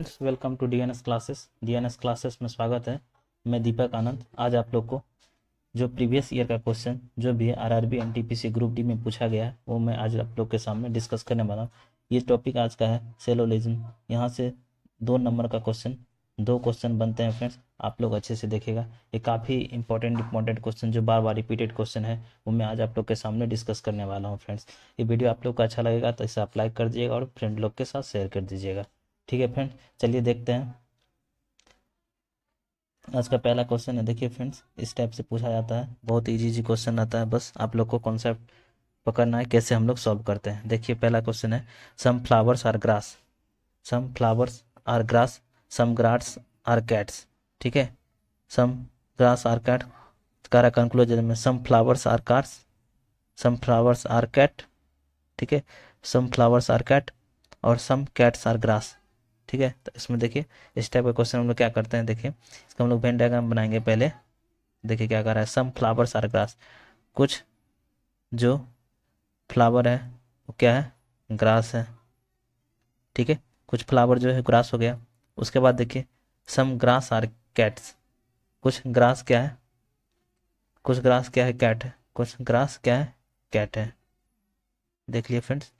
friends welcome to DNS classes DNS classes में स्वागत है मैं दीपक आनंद आज आप लोग को जो प्रीवियस ईयर का क्वेश्चन जो भी आरआरबी एनटीपीसी ग्रुप डी में पूछा गया है वो मैं आज आप लोग के सामने डिस्कस करने वाला हूँ ये टॉपिक आज का है सेलोलिज्म यहाँ से दो नंबर का क्वेश्चन दो क्वेश्चन बनते हैं फ्रेंड्स आप लोग अच्छे से देखेगा ये काफ़ी इंपॉर्टेंट इंपॉर्टेंट क्वेश्चन जो बार बार रिपीटेड क्वेश्चन है वो मैं आज आप लोग के सामने डिस्कस करने वाला हूँ फ्रेंड्स ये वीडियो आप लोग को अच्छा लगेगा तो इसे आप लाइक कर दीजिएगा और फ्रेंड लोग के साथ शेयर कर दीजिएगा ठीक है फ्रेंड्स चलिए देखते हैं आज का पहला क्वेश्चन है देखिए फ्रेंड्स इस टाइप से पूछा जाता है बहुत इजी इजी क्वेश्चन आता है बस आप लोग को कॉन्सेप्ट पकड़ना है कैसे हम लोग सॉल्व करते हैं देखिए पहला क्वेश्चन है some flowers are grass some flowers are grass some grass are cats ठीक है सम ग्रास आर कैट कारा कंक्लूजन में some flowers are cars some flowers are cat ठीक है सम फ्लावर्स आर कैट और सम कैट्स आर ग्रास ठीक है तो इसमें देखिए इस टाइप का क्वेश्चन हम लोग क्या करते हैं देखिए इसका हम लोग वेन डायग्राम बनाएंगे पहले देखिए क्या कर रहा है सम फ्लावर्स आर ग्रास कुछ जो फ्लावर है वो क्या है ग्रास है ठीक है कुछ फ्लावर जो है ग्रास हो गया उसके बाद देखिए सम ग्रास आर कैट्स कुछ ग्रास क्या है कुछ ग्रास क्या है कैट है कुछ ग्रास क्या है कैट है देख लिए फ्रेंड्स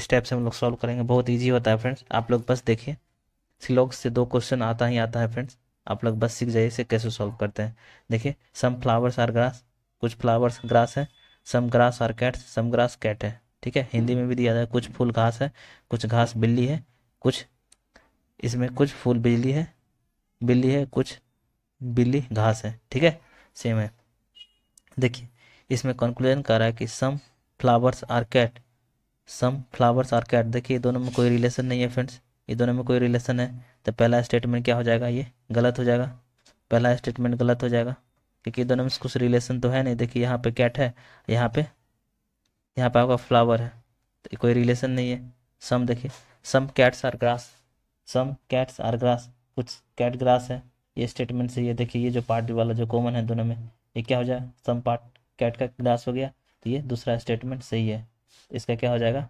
इस टाइप से हम लोग सॉल्व करेंगे बहुत इजी होता है फ्रेंड्स आप लोग बस देखिए सिलॉग से दो क्वेश्चन आता ही आता है फ्रेंड्स आप लोग बस सीख जाइए इसे कैसे सॉल्व करते हैं देखिए सम फ्लावर्स आर ग्रास कुछ फ्लावर्स ग्रास है some grass are cat some grass cat है ठीक है हिंदी में भी दिया जाए कुछ फूल घास है कुछ घास बिल्ली है कुछ इसमें कुछ फूल बिजली है बिल्ली है कुछ बिल्ली घास है ठीक है सेम है देखिए इसमें कंक्लूजन कर रहा है कि some flowers are cat some flowers are cat देखिए दोनों में कोई रिलेशन नहीं है फ्रेंड्स ये दोनों में कोई रिलेशन है तो पहला स्टेटमेंट क्या हो जाएगा ये गलत हो जाएगा पहला स्टेटमेंट गलत हो जाएगा क्योंकि दोनों में कुछ रिलेशन तो है नहीं देखिए यहाँ पे कैट है यहाँ पे यहाँ पे आपका फ्लावर है तो कोई रिलेशन नहीं है सम देखिए some cats are grass some cats are grass कुछ कैट ग्रास है ये स्टेटमेंट से ये देखिए ये जो पार्ट वाला जो कॉमन है दोनों में ये क्या हो जाए सम पार्ट कैट का ग्रास हो गया तो ये दूसरा स्टेटमेंट सही है इसका क्या हो जाएगा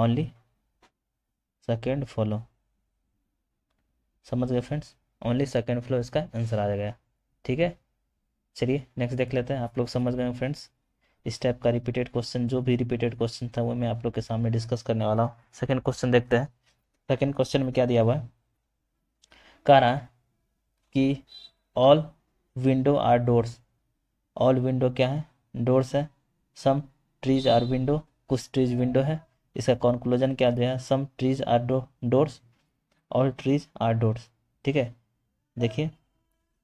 ओनली सेकेंड फ्लो समझ गए फ्रेंड्स ओनली सेकेंड फ्लो इसका आंसर आ जाएगा ठीक है चलिए नेक्स्ट देख लेते हैं आप लोग समझ गए फ्रेंड्स इस टाइप का रिपीटेड क्वेश्चन जो भी रिपीटेड क्वेश्चन था वो मैं आप लोग के सामने डिस्कस करने वाला हूँ सेकेंड क्वेश्चन देखते हैं सेकेंड क्वेश्चन में क्या दिया हुआ है कह रहा है कि all window are doors all window क्या है डोर्स है सम ट्रीज आर विंडो कुछ ट्रीज विंडो है इसका कंक्लूजन क्या दिया some trees are do doors all trees are doors ठीक है देखिए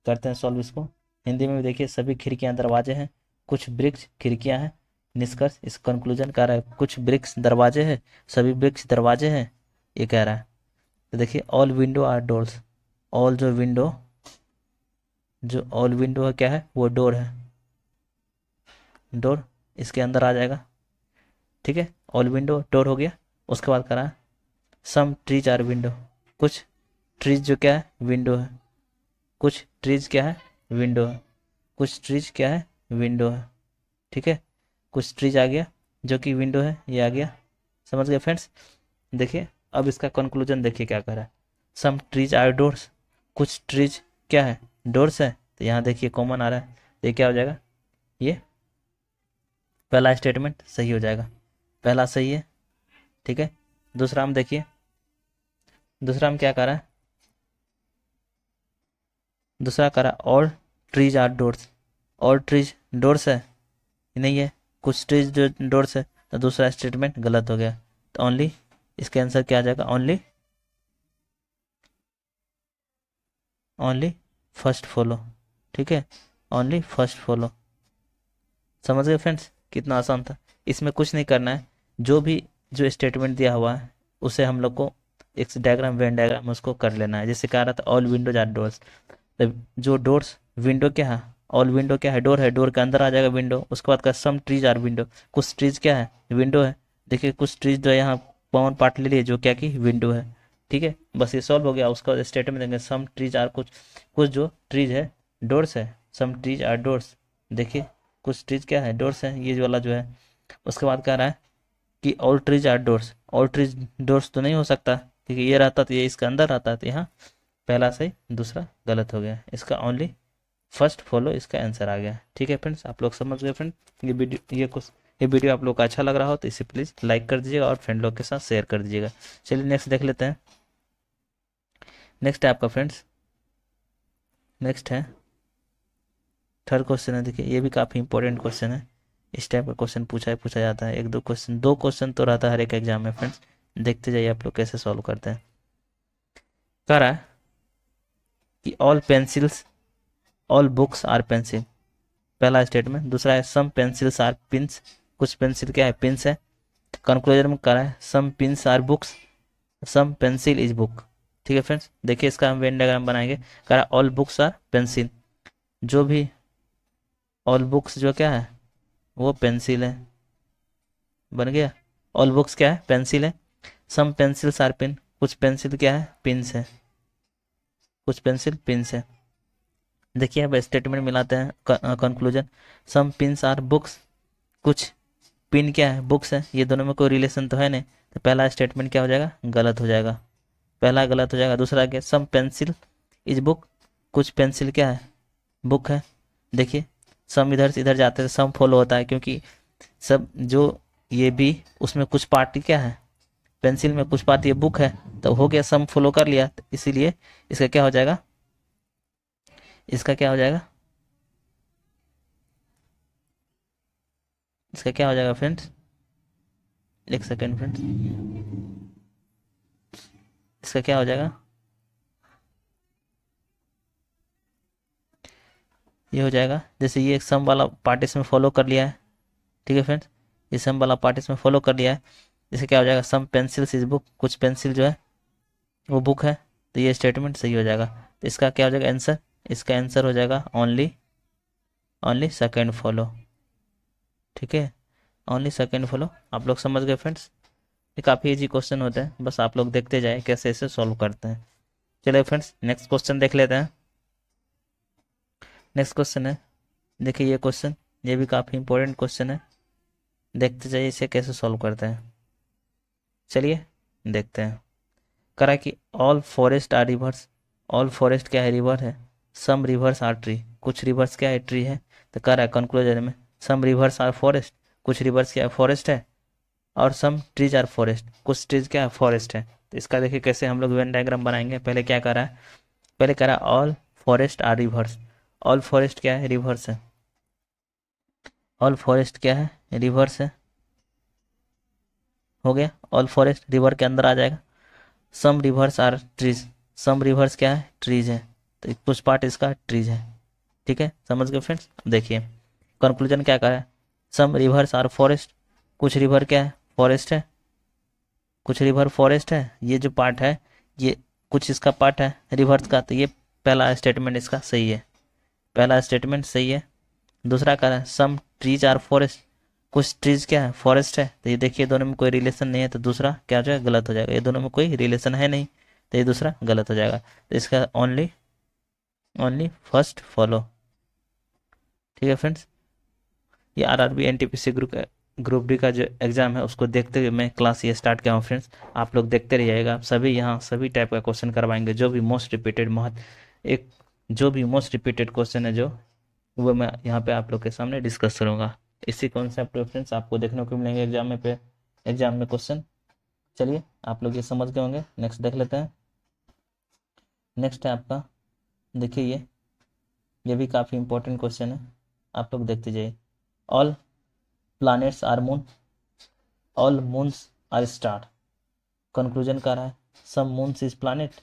करते हैं सॉल्व इसको हिंदी में देखिए सभी खिड़कियाँ दरवाजे हैं कुछ वृक्ष खिड़कियाँ हैं निष्कर्ष इस कंक्लूजन कह रहा है कुछ वृक्ष दरवाजे हैं सभी वृक्ष दरवाजे हैं ये कह रहा है तो देखिए all window are doors all जो विंडो जो ऑल विंडो है क्या है वो डोर है डोर इसके अंदर आ जाएगा ठीक है ऑल विंडो टोर हो गया उसके बाद करा सम ट्रीज आर विंडो कुछ ट्रीज जो क्या है विंडो है कुछ ट्रीज क्या है विंडो है कुछ ट्रीज क्या है विंडो है ठीक है कुछ ट्रीज आ गया जो कि विंडो है ये आ गया समझ गए फ्रेंड्स देखिए अब इसका कंक्लूजन देखिए क्या कर रहा है सम ट्रीज आर डोर्स कुछ ट्रीज क्या है डोर्स है तो यहाँ देखिए कॉमन आ रहा है तो क्या हो जाएगा ये पहला स्टेटमेंट सही हो जाएगा पहला सही है ठीक है दूसरा हम देखिए दूसरा हम क्या कर रहा है दूसरा करा all trees are doors all trees doors है नहीं है कुछ ट्रीज जो डोर्स है तो दूसरा स्टेटमेंट गलत हो गया तो ओनली इसके आंसर क्या आ जाएगा ओनली ओनली फर्स्ट फॉलो ठीक है ओनली फर्स्ट फॉलो समझ गए फ्रेंड्स कितना आसान था इसमें कुछ नहीं करना है जो भी जो स्टेटमेंट दिया हुआ है उसे हम लोग को एक डायग्राम वेन डायग्राम उसको कर लेना है जैसे कह रहा था ऑल विंडोज आर डोर्स जो डोर्स विंडो क्या है ऑल विंडो क्या है डोर है डोर के अंदर आ जाएगा विंडो उसके बाद कहा सम ट्रीज आर विंडो कुछ ट्रीज क्या है विंडो है देखिए कुछ ट्रीज जो है यहाँ पवन पार्ट ले लिए जो क्या कि विंडो है ठीक है बस ये सॉल्व हो गया उसका बाद स्टेटमेंट देंगे सम ट्रीज आर कुछ कुछ जो ट्रीज है डोर्स है सम ट्रीज आर डोर्स देखिए कुछ ट्रीज क्या है डोर्स है ये वाला जो है उसके बाद कह रहा है कि all trees are doors all trees doors तो नहीं हो सकता क्योंकि ये रहता तो ये इसके अंदर रहता तो यहाँ पहला सही दूसरा गलत हो गया इसका ओनली फर्स्ट फॉलो इसका आंसर आ गया ठीक है फ्रेंड्स आप लोग समझ गए फ्रेंड ये वीडियो ये कुछ ये वीडियो आप लोग का अच्छा लग रहा हो तो इसे प्लीज़ लाइक कर दीजिएगा और फ्रेंड लोग के साथ शेयर कर दीजिएगा चलिए नेक्स्ट देख लेते हैं नेक्स्ट है आपका फ्रेंड्स नेक्स्ट है थर्ड क्वेश्चन है देखिए ये भी काफ़ी इंपॉर्टेंट क्वेश्चन है इस टाइप का क्वेश्चन पूछा है पूछा जाता है एक दो क्वेश्चन दो क्वेश्चन तो रहता है हर एक एग्जाम में फ्रेंड्स देखते जाइए आप लोग कैसे सॉल्व करते हैं करा है कि all pencils all books are pencil पहला स्टेटमेंट दूसरा है सम पेंसिल्स आर पिंस कुछ पेंसिल क्या है पिंस है कंक्लूजन में करा है some pins are books some pencil is book ठीक है फ्रेंड्स देखिए इसका हम वेन बनाएंगे करा ऑल बुक्स आर पेंसिल जो भी ऑल बुक्स जो क्या है वो पेंसिल है बन गया ऑल बुक्स क्या है पेंसिल है सम पेंसिल्स आर पिन कुछ पेंसिल क्या है पिंस है कुछ पेंसिल पिंस है देखिए अब स्टेटमेंट मिलाते हैं conclusion some pins are books कुछ पिन क्या है बुक्स है ये दोनों में कोई रिलेशन तो है नहीं तो पहला स्टेटमेंट क्या हो जाएगा गलत हो जाएगा पहला गलत हो जाएगा दूसरा क्या सम पेंसिल इज बुक कुछ पेंसिल क्या है बुक है देखिए सम इधर से इधर जाते हैं सम फॉलो होता है क्योंकि सब जो ये भी उसमें कुछ पार्ट क्या है पेंसिल में कुछ पार्ट ये बुक है तो हो गया सम फॉलो कर लिया तो इसीलिए इसका क्या हो जाएगा इसका क्या हो जाएगा इसका क्या हो जाएगा फ्रेंड्स एक सेकेंड फ्रेंड्स इसका क्या हो जाएगा ये हो जाएगा जैसे ये सम वाला पार्ट इसमें फॉलो कर लिया है ठीक है फ्रेंड्स ये सम वाला पार्ट इसमें फॉलो कर लिया है जैसे क्या हो जाएगा सम पेंसिल्स इज बुक कुछ पेंसिल जो है वो बुक है तो ये स्टेटमेंट सही हो जाएगा तो इसका क्या हो जाएगा आंसर इसका आंसर हो जाएगा ओनली ओनली सेकेंड फॉलो ठीक है ओनली सेकेंड फॉलो आप लोग समझ गए फ्रेंड्स ये काफ़ी इजी क्वेश्चन होते हैं बस आप लोग देखते जाए कैसे इसे सॉल्व करते हैं चलिए फ्रेंड्स नेक्स्ट क्वेश्चन देख लेते हैं नेक्स्ट क्वेश्चन है देखिए ये क्वेश्चन ये भी काफ़ी इंपॉर्टेंट क्वेश्चन है देखते जाइए इसे कैसे सॉल्व करते हैं चलिए देखते हैं करा कि all forest are rivers all forest क्या है रिवर है सम रिवर्स आर ट्री कुछ रिवर्स क्या है ट्री है तो कह रहा है कंक्लूजन में सम रिवर्स आर फॉरेस्ट कुछ रिवर्स क्या है फॉरेस्ट है और सम ट्रीज आर फॉरेस्ट कुछ ट्रीज क्या है फॉरेस्ट है तो इसका देखिए कैसे हम लोग वेन डायग्राम बनाएंगे पहले क्या कर रहा है पहले कह रहा है all forest are rivers all forest क्या है रिवर्स है ऑल फॉरेस्ट क्या है रिवर्स है हो गया ऑल फॉरेस्ट रिवर के अंदर आ जाएगा some rivers are trees some rivers क्या है ट्रीज है तो कुछ पार्ट इसका ट्रीज है ठीक है समझ गए फ्रेंड्स देखिए कंक्लूजन क्या कहा है सम रिवर्स आर फॉरेस्ट कुछ रिवर क्या है फॉरेस्ट है कुछ रिवर फॉरेस्ट है ये जो पार्ट है ये कुछ इसका पार्ट है रिवर्स का तो ये पहला स्टेटमेंट इसका सही है पहला स्टेटमेंट सही है दूसरा कह रहा है सम ट्रीज आर फॉरेस्ट कुछ ट्रीज क्या है फॉरेस्ट है तो ये देखिए दोनों में कोई रिलेशन नहीं है तो दूसरा क्या हो जाएगा गलत हो जाएगा ये दोनों में कोई रिलेशन है नहीं तो ये दूसरा गलत हो जाएगा तो इसका ओनली ओनली फर्स्ट फॉलो ठीक है फ्रेंड्स ये R R B N T P C group group D का जो एग्ज़ाम है उसको देखते हुए मैं क्लास ये स्टार्ट किया हूँ फ्रेंड्स आप लोग देखते रहिएगा सभी यहाँ सभी टाइप का क्वेश्चन करवाएंगे जो भी मोस्ट रिपीटेड महत्व एक जो भी मोस्ट रिपीटेड क्वेश्चन है जो वो मैं यहाँ पे आप लोग के सामने डिस्कस करूँगा इसी कॉन्सेप्ट फ्रेंड्स आपको देखने को मिलेंगे एग्जाम में पे एग्जाम में क्वेश्चन चलिए आप लोग ये समझ गए होंगे नेक्स्ट देख लेते हैं नेक्स्ट है आपका देखिए ये ये भी काफ़ी इंपॉर्टेंट क्वेश्चन है आप लोग देखते जाइए all planets are moon all moons are star conclusion का रहा है सम मून्स इज प्लानट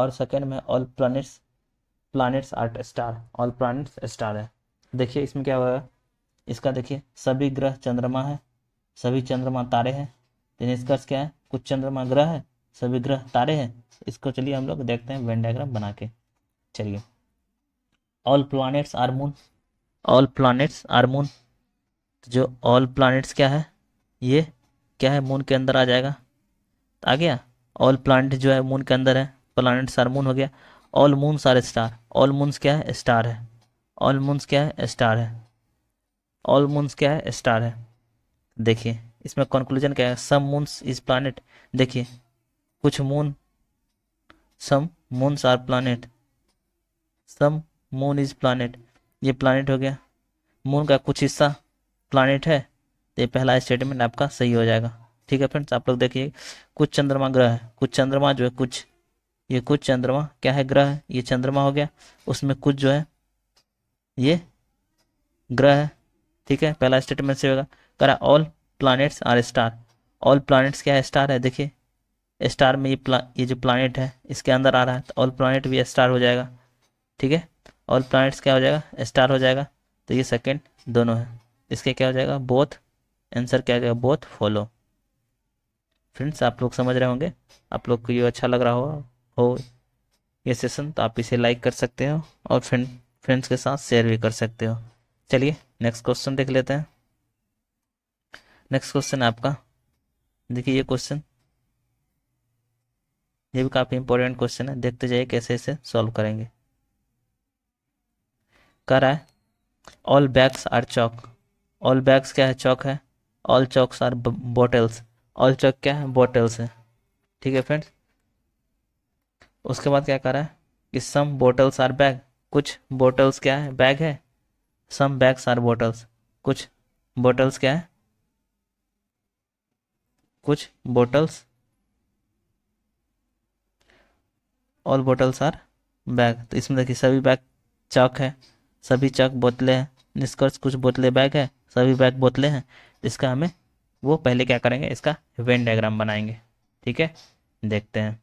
और सेकेंड में all planets planets are star all planets star है देखिए इसमें क्या हुआ इसका देखिए सभी ग्रह चंद्रमा है सभी चंद्रमा तारे हैं तो निष्कर्ष क्या है कुछ चंद्रमा ग्रह है सभी ग्रह तारे हैं इसको चलिए हम लोग देखते हैं वेन डायग्राम बना के चलिए all planets are moon all planets are moon जो ऑल प्लानट्स क्या है ये क्या है मून के अंदर आ जाएगा आ गया ऑल प्लानट जो है मून के अंदर है प्लानट्स आर मून हो गया ऑल मून सारे स्टार ऑल मून्स क्या है स्टार है ऑल मून्स क्या है स्टार है ऑल मून्स क्या है स्टार है देखिए इसमें कंक्लूजन क्या है सम मून्स इज प्लानट देखिए कुछ moon some moons are planet some moon is planet ये प्लानट हो गया मून का कुछ हिस्सा प्लानट है तो ये पहला स्टेटमेंट आपका सही हो जाएगा ठीक है फ्रेंड्स आप लोग देखिए कुछ चंद्रमा ग्रह है कुछ चंद्रमा जो है कुछ ये कुछ चंद्रमा क्या है ग्रह है ये चंद्रमा हो गया उसमें कुछ जो है ये ग्रह है ठीक है पहला स्टेटमेंट से होगा करा all planets are star all planets क्या है स्टार है देखिए स्टार में ये प्ला ये जो प्लानट है इसके अंदर आ रहा है तो ऑल प्लानट भी स्टार हो जाएगा ठीक है ऑल प्लानट्स क्या हो जाएगा स्टार हो जाएगा तो ये सेकेंड दोनों है इसके क्या हो जाएगा बोथ आंसर क्या हो जाएगा बोथ फॉलो फ्रेंड्स आप लोग समझ रहे होंगे आप लोग को ये अच्छा लग रहा होगा हो ये सेशन तो आप इसे लाइक कर सकते हो और फ्रेंड फ्रेंड्स के साथ शेयर भी कर सकते हो चलिए नेक्स्ट क्वेश्चन देख लेते हैं नेक्स्ट क्वेश्चन आपका देखिए ये क्वेश्चन ये भी काफ़ी इंपॉर्टेंट क्वेश्चन है देखते जाइए कैसे इसे सॉल्व करेंगे कह रहा है all bags are chalk all bags क्या है चौक है all chalks are bottles all chalk क्या है बॉटल्स है ठीक है फ्रेंड्स उसके बाद क्या करा है कि सम बोटल्स आर बैग कुछ बोटल्स क्या है बैग है सम बैग्स आर बोटल्स कुछ बोटल्स क्या है कुछ bottles all bottles are bag तो इसमें देखिए सभी बैग चक है सभी चक बोतलें हैं निष्कर्ष कुछ बोतलें बैग है सभी बैग बोतलें हैं इसका हमें वो पहले क्या करेंगे इसका वेन डायग्राम बनाएंगे ठीक है देखते हैं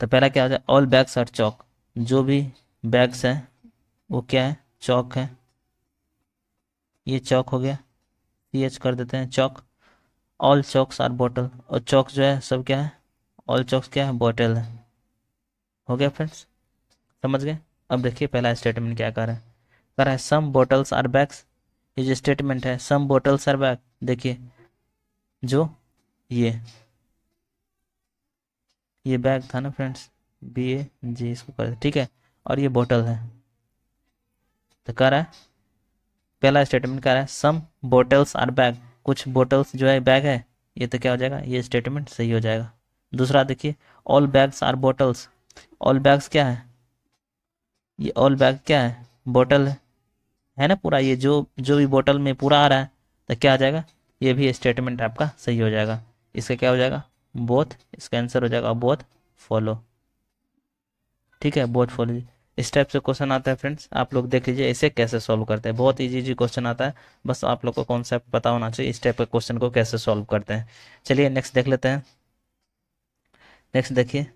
तो पहला क्या हो जाए ऑल बैग्स आर चौक जो भी बैग्स है वो क्या है चौक है ये चौक हो गया सी एच कर देते हैं chalk all chalks are bottle और चौक जो है सब क्या है ऑल चौक्स क्या है बॉटल है हो गया फ्रेंड्स समझ गए अब देखिए पहला स्टेटमेंट क्या कर रहा है कर रहा है सम बॉटल्स आर बैग्स ये जो स्टेटमेंट है सम बॉटल्स आर बैग देखिए जो ये ये बैग था ना फ्रेंड्स बी ए जी इसको कर ठीक है और ये बोतल है तो कह रहा है पहला स्टेटमेंट कह रहा है सम बोटल्स आर बैग कुछ बोटल्स जो है बैग है ये तो क्या हो जाएगा ये स्टेटमेंट सही हो जाएगा दूसरा देखिए all bags are bottles all bags क्या है ये ऑल बैग क्या है बोटल है है ना पूरा ये जो जो भी बोटल में पूरा आ रहा है तो क्या आ जाएगा ये भी स्टेटमेंट आपका सही हो जाएगा इसका क्या हो जाएगा बोथ इसका आंसर हो जाएगा बोथ फॉलो ठीक है बोथ फॉलो इस टाइप से क्वेश्चन आता है फ्रेंड्स आप लोग देख लीजिए इसे कैसे सॉल्व करते हैं बहुत इजी इजी क्वेश्चन आता है बस आप लोग को कॉन्सेप्ट पता होना चाहिए इस टाइप के क्वेश्चन को कैसे सॉल्व करते हैं चलिए नेक्स्ट देख लेते हैं नेक्स्ट देखिए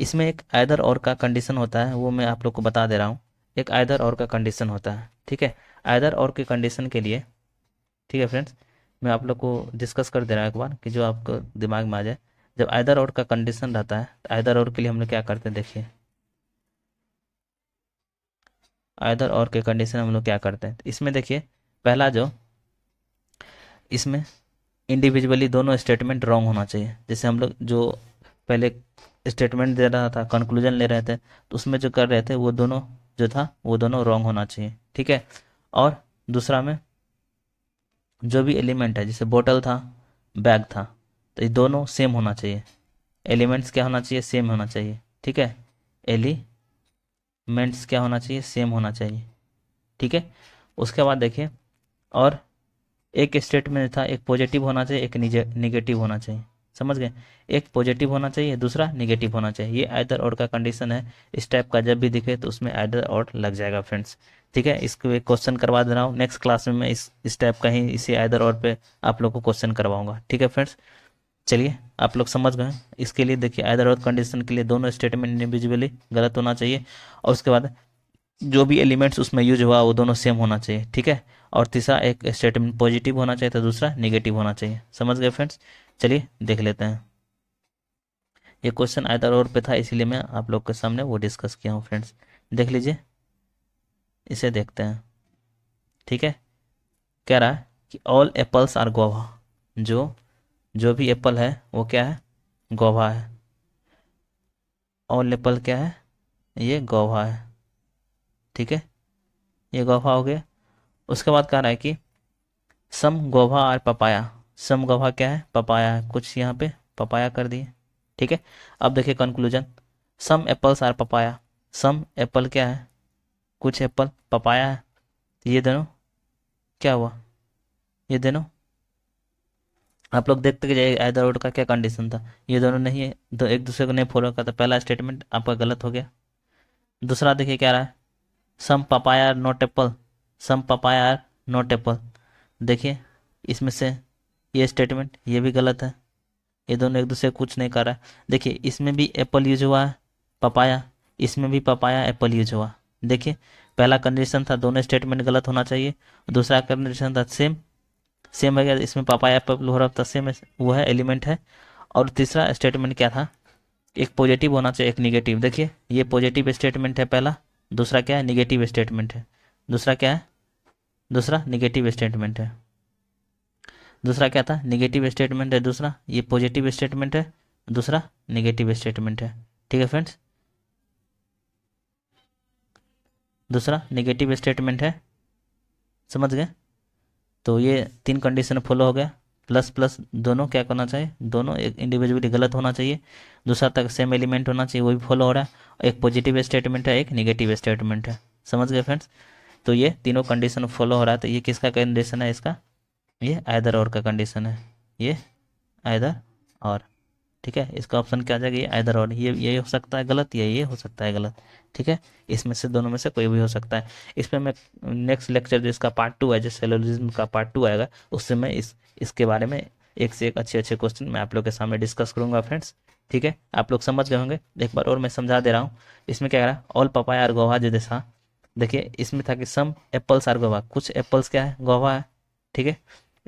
इसमें एक आयदर और का कंडीशन होता है वो मैं आप लोग को बता दे रहा हूँ एक आयदर और का कंडीशन होता है ठीक है आयदर और की कंडीशन के लिए ठीक है फ्रेंड्स मैं आप लोग को डिस्कस कर दे रहा हूँ एक बार कि जो आपको दिमाग में आ जाए जब आयदर और का कंडीशन रहता है तो आयदर और के लिए हम लोग क्या करते हैं देखिए आयदर और के कंडीशन हम लोग क्या करते हैं इसमें देखिए पहला जो इसमें इंडिविजुअली दोनों स्टेटमेंट रॉन्ग होना चाहिए जैसे हम लोग जो पहले स्टेटमेंट दे रहा था कंक्लूजन ले रहे थे तो उसमें जो कर रहे थे वो दोनों जो था वो दोनों रॉन्ग होना चाहिए ठीक है और दूसरा में जो भी एलिमेंट है जैसे बोतल था बैग था तो ये दोनों सेम होना चाहिए एलिमेंट्स क्या होना चाहिए सेम होना चाहिए ठीक है एलिमेंट्स क्या होना चाहिए सेम होना चाहिए ठीक है उसके बाद देखिए और एक स्टेटमेंट था एक पॉजिटिव होना चाहिए एक निगेटिव होना चाहिए समझ गए एक पॉजिटिव होना चाहिए दूसरा निगेटिव होना चाहिए ये आइदर और का कंडीशन है इस टाइप का जब भी दिखे तो उसमें आइडर और लग जाएगा फ्रेंड्स ठीक है इसको एक क्वेश्चन करवा दे रहा हूँ नेक्स्ट क्लास में मैं इस टाइप का ही इसी आइदर और पे आप लोग को क्वेश्चन करवाऊंगा ठीक है फ्रेंड्स चलिए आप लोग समझ गए इसके लिए देखिए आइदर और कंडीशन के लिए दोनों स्टेटमेंट इंडिविजुअली गलत होना चाहिए और उसके बाद जो भी एलिमेंट्स उसमें यूज हुआ वो दोनों सेम होना चाहिए ठीक है और तीसरा एक स्टेटमेंट पॉजिटिव होना चाहिए तो दूसरा नेगेटिव होना चाहिए समझ गए फ्रेंड्स चलिए देख लेते हैं ये क्वेश्चन आयतर और पे था इसीलिए मैं आप लोग के सामने वो डिस्कस किया हूँ फ्रेंड्स देख लीजिए इसे देखते हैं ठीक है कह रहा है कि ऑल एप्पल्स आर गोवा जो जो भी एप्पल है वो क्या है गोवा है ऑल एप्पल क्या है ये गोवा है ठीक है ये गोवा हो गया उसके बाद कह रहा है कि some guava are papaya some guava क्या है पपाया है कुछ यहाँ पे पपाया कर दिए ठीक है अब देखिए conclusion some apples are papaya some apple क्या है कुछ एप्पल पपाया है ये दोनों क्या हुआ ये दोनों आप लोग देखते कि जाइए आयदर रोड का क्या कंडीशन था ये दोनों नहीं है दो एक दूसरे को नहीं फॉलो करता पहला स्टेटमेंट आपका गलत हो गया दूसरा देखिए क्या रहा है some papaya are not apple some papaya are not apple देखिए इसमें से ये स्टेटमेंट ये भी गलत है ये दोनों एक दूसरे कुछ नहीं कर रहा है देखिए इसमें भी एप्पल यूज हुआ है पपाया इसमें भी पपाया एप्पल यूज हुआ देखिए पहला कंडीशन था दोनों स्टेटमेंट गलत होना चाहिए दूसरा कंडीशन था सेम सेम है इसमें पपाया एप्पल हो रहा था सेम वो है एलिमेंट है और तीसरा स्टेटमेंट क्या था एक पॉजिटिव होना चाहिए एक निगेटिव देखिए ये पॉजिटिव स्टेटमेंट है पहला दूसरा क्या है निगेटिव स्टेटमेंट है दूसरा क्या है दूसरा निगेटिव स्टेटमेंट है दूसरा क्या था निगेटिव स्टेटमेंट है दूसरा ये पॉजिटिव स्टेटमेंट है दूसरा निगेटिव स्टेटमेंट है ठीक है फ्रेंड्स दूसरा निगेटिव स्टेटमेंट है समझ गए तो ये तीन कंडीशन फॉलो हो गया प्लस प्लस दोनों क्या करना चाहिए दोनों एक इंडिविजुअली गलत होना चाहिए दूसरा तक सेम एलिमेंट होना चाहिए वो भी फॉलो हो रहा है एक पॉजिटिव स्टेटमेंट है एक निगेटिव स्टेटमेंट है समझ गए फ्रेंड्स तो ये तीनों कंडीशन फॉलो हो रहा है तो ये किसका कंडीशन है इसका ये आयदर और का कंडीशन है ये आयदर और ठीक है इसका ऑप्शन क्या आ जाएगा ये आयदर और ये ये हो सकता है गलत या ये हो सकता है गलत ठीक है इसमें से दोनों में से कोई भी हो सकता है इसमें मैं नेक्स्ट लेक्चर जो इसका पार्ट टू है जो सेलोलिज्म का पार्ट टू आएगा उससे मैं इस इसके बारे में एक से एक अच्छे अच्छे क्वेश्चन मैं आप लोग के सामने डिस्कस करूंगा फ्रेंड्स ठीक है आप लोग समझ गए होंगे एक बार और मैं समझा दे रहा हूँ इसमें क्या कह रहा है ऑल पपाया और गोवा जो जैसा देखिए इसमें था कि सम एप्पल्स आर गोवा कुछ एप्पल्स क्या है गोवा है ठीक है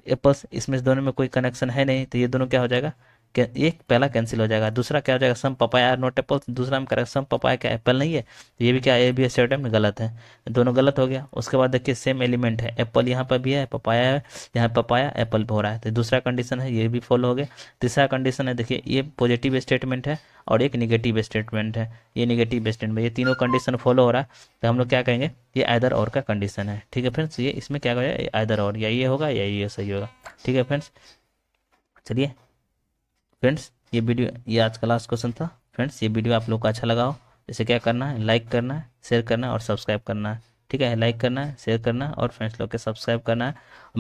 ए प्लस इसमें दोनों में कोई कनेक्शन है नहीं तो ये दोनों क्या हो जाएगा एक पहला कैंसिल हो जाएगा दूसरा क्या हो जाएगा some papaya are not apple दूसरा में करेंगे सम पपाया क्या एप्पल नहीं है तो ये भी क्या ए बी एस में गलत है दोनों गलत हो गया उसके बाद देखिए सेम एलिमेंट है एप्पल यहाँ पर भी है पपाया है यहाँ पपाया एप्पल भी हो रहा है तो दूसरा कंडीशन है ये भी फॉलो हो गया तीसरा कंडीशन है देखिए ये पॉजिटिव स्टेटमेंट है और एक निगेटिव स्टेटमेंट है ये निगेटिव स्टेटमेंट ये तीनों कंडीशन फॉलो हो रहा है तो हम लोग क्या कहेंगे ये आदर और का कंडीशन है ठीक है फ्रेंड्स ये इसमें क्या कहेगा आयदर और या ये होगा या ये सही होगा ठीक है फ्रेंड्स चलिए फ्रेंड्स ये वीडियो ये आज का लास्ट क्वेश्चन था फ्रेंड्स ये वीडियो आप लोग को अच्छा लगा हो इसे क्या करना है लाइक करना है शेयर करना है और सब्सक्राइब करना है ठीक है लाइक करना है शेयर करना है और फ्रेंड्स लोग के सब्सक्राइब करना है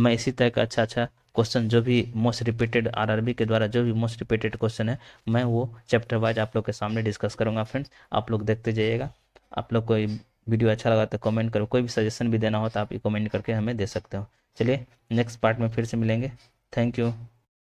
मैं इसी तरह का अच्छा अच्छा क्वेश्चन जो भी मोस्ट रिपीटेड आरआरबी के द्वारा जो भी मोस्ट रिपीटेड क्वेश्चन है मैं वो चैप्टर वाइज आप लोग के सामने डिस्कस करूँगा फ्रेंड्स आप लोग देखते जाइएगा आप लोग कोई वीडियो अच्छा लगा तो कमेंट करो कोई भी सजेशन भी देना हो तो आप ये कमेंट करके हमें दे सकते हो चलिए नेक्स्ट पार्ट में फिर से मिलेंगे थैंक यू